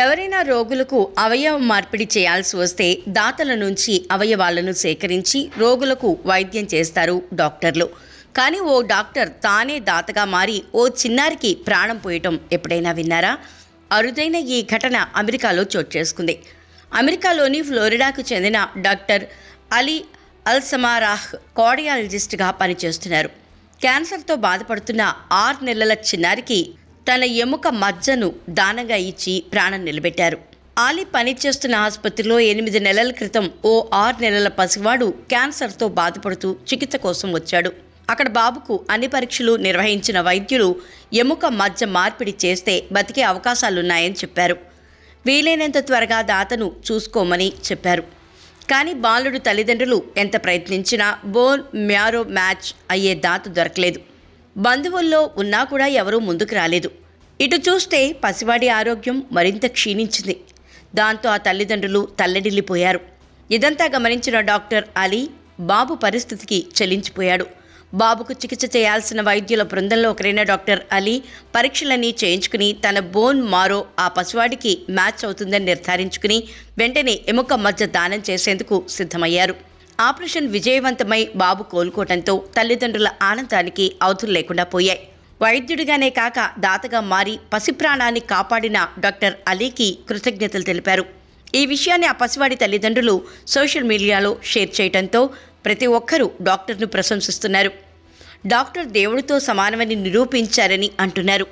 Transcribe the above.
ఎవరైనా రోగులకు అవయవ మార్పిడి చేయాల్సి వస్తే దాతల నుంచి అవయవాలను సేకరించి రోగులకు వైద్యం చేస్తారు డాక్టర్లు కానీ ఓ డాక్టర్ తానే దాతగా మారి ఓ చిన్నారికి ప్రాణం పోయటం ఎప్పుడైనా విన్నారా అరుదైన ఈ ఘటన అమెరికాలో చోటు చేసుకుంది అమెరికాలోని ఫ్లోరిడాకు చెందిన డాక్టర్ అలీ అల్సమారాహ్ కార్డియాలజిస్ట్గా పనిచేస్తున్నారు క్యాన్సర్తో బాధపడుతున్న ఆరు నెలల చిన్నారికి తన ఎముక మజ్జను దానంగా ఇచ్చి ప్రాణం నిలబెట్టారు ఆలీ పనిచేస్తున్న ఆసుపత్రిలో ఎనిమిది నెలల క్రితం ఓ ఆరు నెలల పసివాడు క్యాన్సర్తో బాధపడుతూ చికిత్స కోసం వచ్చాడు అక్కడ బాబుకు అన్ని పరీక్షలు నిర్వహించిన వైద్యులు ఎముక మధ్య మార్పిడి చేస్తే బతికే అవకాశాలున్నాయని చెప్పారు వీలైనంత త్వరగా దాతను చూసుకోమని చెప్పారు కానీ బాలుడు తల్లిదండ్రులు ఎంత ప్రయత్నించినా బోన్ మ్యారో మ్యాచ్ అయ్యే దాత దొరకలేదు బంధువుల్లో ఉన్నా కూడా ఎవరూ ముందుకు రాలేదు ఇటు చూస్తే పసివాడి ఆరోగ్యం మరింత క్షీణించింది దాంతో ఆ తల్లిదండ్రులు తల్లడిల్లిపోయారు ఇదంతా గమనించిన డాక్టర్ అలీ బాబు పరిస్థితికి చెలించిపోయాడు బాబుకు చికిత్స చేయాల్సిన వైద్యుల బృందంలో ఒకరైన డాక్టర్ అలీ పరీక్షలన్నీ చేయించుకుని తన బోన్ మారో ఆ పసివాడికి మ్యాచ్ అవుతుందని నిర్ధారించుకుని వెంటనే ఎముక మధ్య దానం చేసేందుకు సిద్ధమయ్యారు ఆపరేషన్ విజయవంతమై బాబు కోలుకోవడంతో తల్లిదండ్రుల ఆనందానికి అవధులు లేకుండా పోయాయి వైద్యుడిగానే కాక దాతగా మారి పసిప్రాణాన్ని కాపాడిన డాక్టర్ అలీకి కృతజ్ఞతలు తెలిపారు ఈ విషయాన్ని ఆ పసివాడి తల్లిదండ్రులు సోషల్ మీడియాలో షేర్ చేయడంతో ప్రతి ఒక్కరూ డాక్టర్ను ప్రశంసిస్తున్నారు డాక్టర్ దేవుడితో సమానమని నిరూపించారని అంటున్నారు